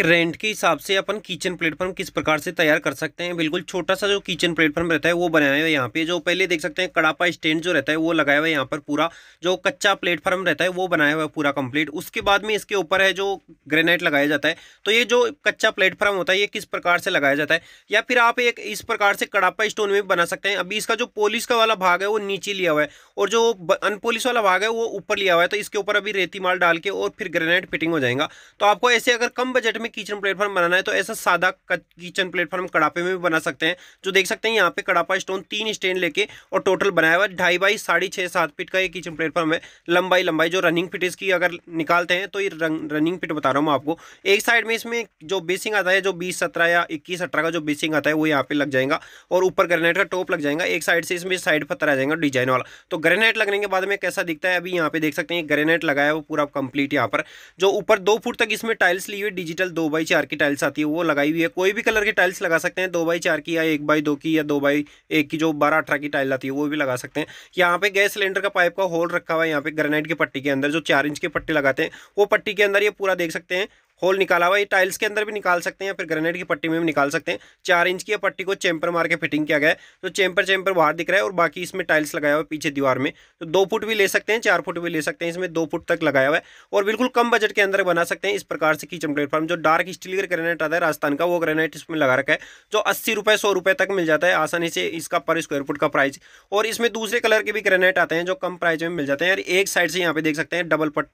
rent के हिसाब से अपन किचन प्लेटफॉर्म किस प्रकार से तैयार कर सकते हैं बिल्कुल छोटा सा जो किचन प्लेटफॉर्म रहता है वो बनाया हुआ है यहाँ पे जो पहले देख सकते हैं कड़ापा स्टैंड जो रहता है वो लगाया हुआ है यहाँ पर पूरा जो कच्चा प्लेटफॉर्म रहता है वो बनाया हुआ है पूरा कंप्लीट उसके बाद में इसके ऊपर है जो ग्रेनाइट लगाया जाता है तो ये जो कच्चा प्लेटफॉर्म होता है ये किस प्रकार से लगाया जाता है या फिर आप एक इस प्रकार से कड़ापा स्टोन में बना सकते हैं अभी इसका जो पोलिस का वाला भाग है वो नीचे लिया हुआ है और जो अनपोलिस वाला भाग है वो ऊपर लिया हुआ है तो इसके ऊपर अभी रेती माल डाल के और फिर ग्रेनाइट फिटिंग हो जाएगा तो आपको ऐसे अगर कम बजट में किचन प्लेटफॉर्म बनाना है तो ऐसा सादा किचन प्लेटफॉर्म कड़ापे में भी बना सकते हैं जो देख सकते हैं यहाँ पे कड़ापा स्टोन तीन स्टैंड लेके और टोटल बनाया हुआ ढाई बाई साढ़े छः सात फिट का ये किचन प्लेटफॉर्म है लंबाई लंबाई जो रनिंग फिट इसकी अगर निकालते हैं तो ये रनिंग फिट बता रहा हूँ मैं आपको एक साइड में इसमें जो बेसिंग आता है जो बीस सत्रह या इक्कीस अठारह का जो बेसिंग आता है वो यहाँ पे लग जाएगा और ऊपर ग्रेनाइट का टॉप लग जाएगा एक साइड से इसमें साइड पत्थर आ जाएगा डिजाइन वाला तो ग्रेनाइट लगने के बाद में कैसा दिखता है अभी यहाँ पे देख सकते हैं ग्रेनाइट लगाया वो पूरा कंप्लीट यहाँ पर जो ऊपर दो फुट तक इसमें टाइल्स ली हुई डिजिटल दो बाई चार की टाइल्स आती है वो लगाई हुई है कोई भी कलर की टाइल्स लगा सकते हैं दो बाई चार की या एक बाई दो की या दो बाई एक की जो बारह अठारह की टाइल आती है वो भी लगा सकते हैं यहाँ पे गैस सिलेंडर का पाइप का होल रखा हुआ है यहाँ पे ग्रेनाइट की पट्टी के अंदर जो चार इंच की पट्टी लगाते हैं वो पट्टी के अंदर ये पूरा देख सकते हैं होल निकाला हुआ ये टाइल्स के अंदर भी निकाल सकते हैं या फिर ग्रेनेड की पट्टी में भी निकाल सकते हैं चार इंच की पट्टी को चैम्पर मार के फिटिंग किया गया है तो चैम्पर चैम्पर बाहर दिख रहा है और बाकी इसमें टाइल्स लगाया हुआ है पीछे दीवार में तो दो फुट भी ले सकते हैं चार फुट भी ले सकते हैं इसमें दो फुट तक लगाया हुआ है और बिल्कुल कम बजट के अंदर बना सकते हैं इस प्रकार से किचन प्लेटफॉर्म जो डार्क स्टील का ग्रेनाइट आता है राजस्थान का वो ग्रेनाइट इसमें लगा रखा है जो अस्सी रुपये सौ रुपए तक मिल जाता है आसानी से इसका पर स्क्वायर फुट का प्राइस और इसमें दूसरे कलर के भी ग्रेनेट आते हैं जो कम प्राइस में मिल जाते हैं और एक साइड से यहाँ पे देख सकते हैं डबल पट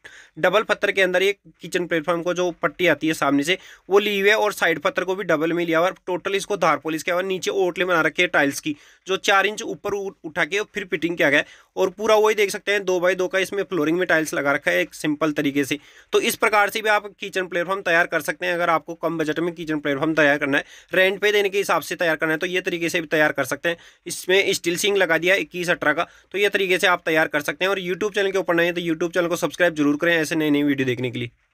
डबल पत्थर के अंदर ये किचन प्लेटफॉर्म को जो पट्टी आती है सामने से वो ली हुई है और साइड पत्थर को भी डबल में लिया हुआ टोटल इसको धार पोलिस किया हुआ नीचे ओटले बना रखे है टाइल्स की जो चार इंच ऊपर उठा के फिर फिटिंग किया गया और पूरा वही देख सकते हैं दो बाई दो का इसमें फ्लोरिंग में टाइल्स लगा रखा है एक सिंपल तरीके से तो इस प्रकार से भी आप किचन प्लेटफॉर्म तैयार कर सकते हैं अगर आपको कम बजट में किचन प्लेटफॉर्म तैयार करना है रेंट पे देने के हिसाब से तैयार करना है तो ये तरीके से भी तैयार कर सकते हैं इसमें स्टील सिंग लगा दिया इक्कीस अठारह का तो ये तरीके से आप तैयार कर सकते हैं और यूट्यूब चैनल के ऊपर नहीं है तो यूट्यूब चैनल को सब्सक्राइब जरूर करें ऐसे नई नई वीडियो देखने के लिए